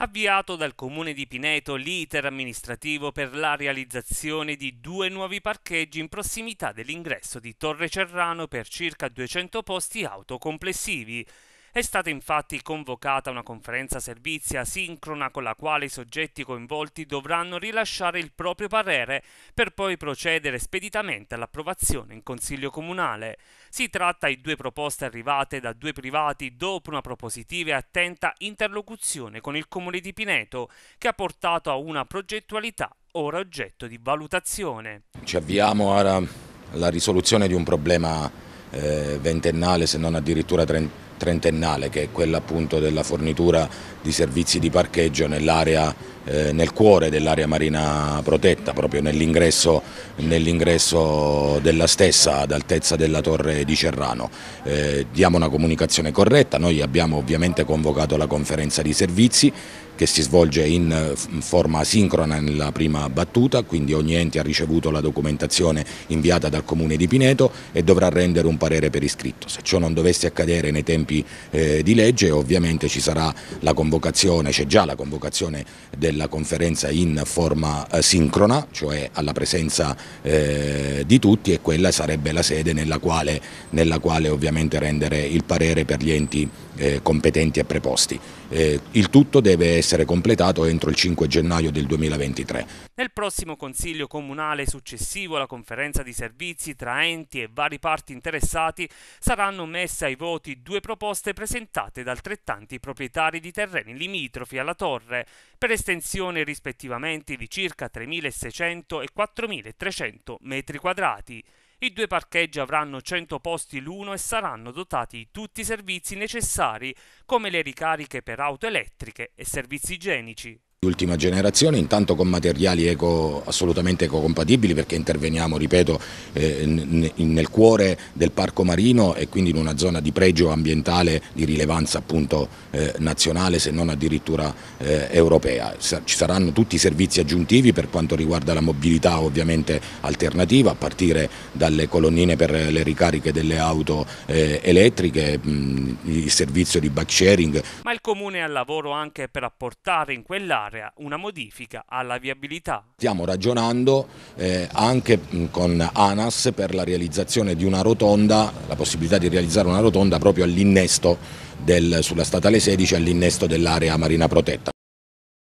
avviato dal comune di Pineto l'iter amministrativo per la realizzazione di due nuovi parcheggi in prossimità dell'ingresso di Torre Cerrano per circa 200 posti auto complessivi. È stata infatti convocata una conferenza servizi asincrona con la quale i soggetti coinvolti dovranno rilasciare il proprio parere per poi procedere speditamente all'approvazione in Consiglio Comunale. Si tratta di due proposte arrivate da due privati dopo una propositiva e attenta interlocuzione con il Comune di Pineto che ha portato a una progettualità ora oggetto di valutazione. Ci avviamo alla risoluzione di un problema eh, ventennale se non addirittura trentennale trentennale che è quella appunto della fornitura di servizi di parcheggio nell'area eh, nel cuore dell'area marina protetta, proprio nell'ingresso nell della stessa ad altezza della torre di Cerrano. Eh, diamo una comunicazione corretta, noi abbiamo ovviamente convocato la conferenza di servizi, che si svolge in forma sincrona nella prima battuta, quindi ogni ente ha ricevuto la documentazione inviata dal Comune di Pineto e dovrà rendere un parere per iscritto. Se ciò non dovesse accadere nei tempi eh, di legge ovviamente ci sarà la convocazione, c'è già la convocazione della conferenza in forma eh, sincrona, cioè alla presenza eh, di tutti e quella sarebbe la sede nella quale, nella quale ovviamente rendere il parere per gli enti eh, competenti e preposti. Eh, il tutto deve essere completato entro il 5 gennaio del 2023. Nel prossimo Consiglio Comunale successivo alla conferenza di servizi tra enti e vari parti interessati saranno messe ai voti due proposte presentate da altrettanti proprietari di terreni limitrofi alla torre, per estensione rispettivamente di circa 3.600 e 4.300 metri quadrati. I due parcheggi avranno 100 posti l'uno e saranno dotati di tutti i servizi necessari, come le ricariche per auto elettriche e servizi igienici di ultima generazione, intanto con materiali eco, assolutamente ecocompatibili perché interveniamo, ripeto, eh, nel cuore del parco marino e quindi in una zona di pregio ambientale di rilevanza appunto eh, nazionale se non addirittura eh, europea. Ci saranno tutti i servizi aggiuntivi per quanto riguarda la mobilità ovviamente alternativa a partire dalle colonnine per le ricariche delle auto eh, elettriche, mh, mm, il servizio di bike sharing. Ma il Comune ha lavoro anche per apportare in quell'area effettuare una modifica alla viabilità. Stiamo ragionando eh, anche con ANAS per la realizzazione di una rotonda, la possibilità di realizzare una rotonda proprio all'innesto sulla statale 16 all'innesto dell'area marina protetta.